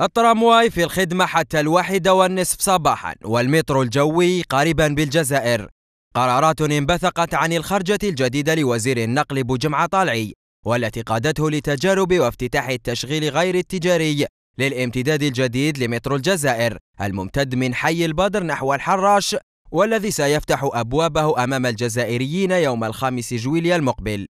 الترامواي في الخدمة حتى الواحدة والنصف صباحا والمترو الجوي قريبا بالجزائر قرارات انبثقت عن الخرجة الجديدة لوزير النقل بجمعة طالعي والتي قادته لتجارب وافتتاح التشغيل غير التجاري للامتداد الجديد لمترو الجزائر الممتد من حي البدر نحو الحراش والذي سيفتح أبوابه أمام الجزائريين يوم الخامس جويليا المقبل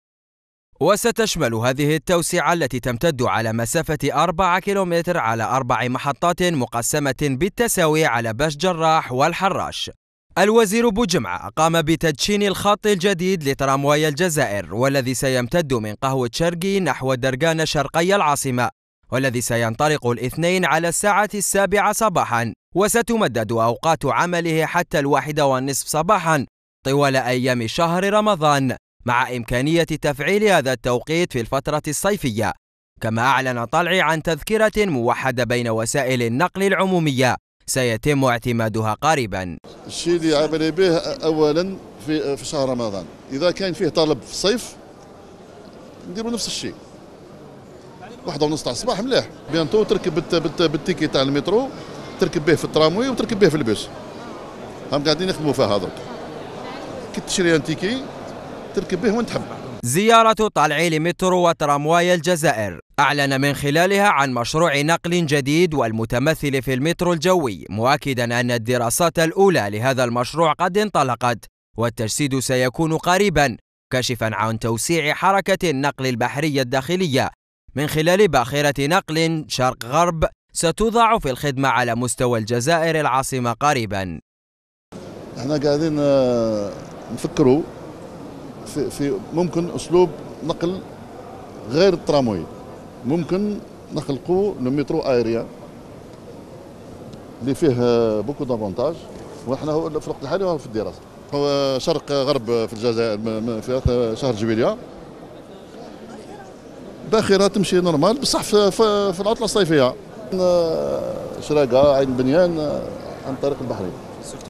وستشمل هذه التوسعة التي تمتد على مسافة 4 كيلومتر على أربع محطات مقسمة بالتساوي على باش جراح والحراش الوزير بوجمعة قام بتدشين الخط الجديد لترامواي الجزائر والذي سيمتد من قهوة شرقي نحو درقان شرقي العاصمة والذي سينطلق الاثنين على الساعة السابعة صباحا وستمدد أوقات عمله حتى الواحدة والنصف صباحا طوال أيام شهر رمضان مع إمكانية تفعيل هذا التوقيت في الفترة الصيفية كما أعلن طلعي عن تذكرة موحدة بين وسائل النقل العمومية سيتم اعتمادها قريبا الشيء اللي عبري به أولا في, شهر رمضان إذا كان فيه طلب في الصيف نديروا نفس الشيء واحدة ونص تاع الصباح مليح بيانتو تركب بالتيكي تاع المترو تركب به في التراموي وتركب به في البيس هم قاعدين يخدموا فيها هذوك كي تشري ان تيكي تركب به وين تحب زيارة طالعي لمترو وترامواي الجزائر أعلن من خلالها عن مشروع نقل جديد والمتمثل في المترو الجوي مؤكدا أن الدراسات الأولى لهذا المشروع قد انطلقت والتجسيد سيكون قريبا كشفا عن توسيع حركة النقل البحرية الداخلية من خلال باخرة نقل شرق غرب ستوضع في الخدمة على مستوى الجزائر العاصمة قريبا احنا قاعدين آه، نفكروا في, في ممكن اسلوب نقل غير التراموي ممكن نخلقوا لو مترو ايريان اللي فيه بوكو دافونتاج وحنا هو في الوقت الحالي في الدراسه هو شرق غرب في الجزائر في شهر جويليا باخره تمشي نورمال بصح في, في العطله الصيفيه شراقه عين بنيان عن طريق البحرين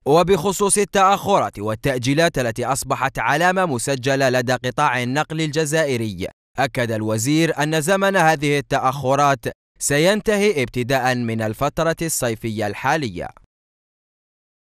وبخصوص التأخرات والتأجيلات التي أصبحت علامة مسجلة لدى قطاع النقل الجزائري أكد الوزير أن زمن هذه التأخرات سينتهي ابتداء من الفترة الصيفية الحالية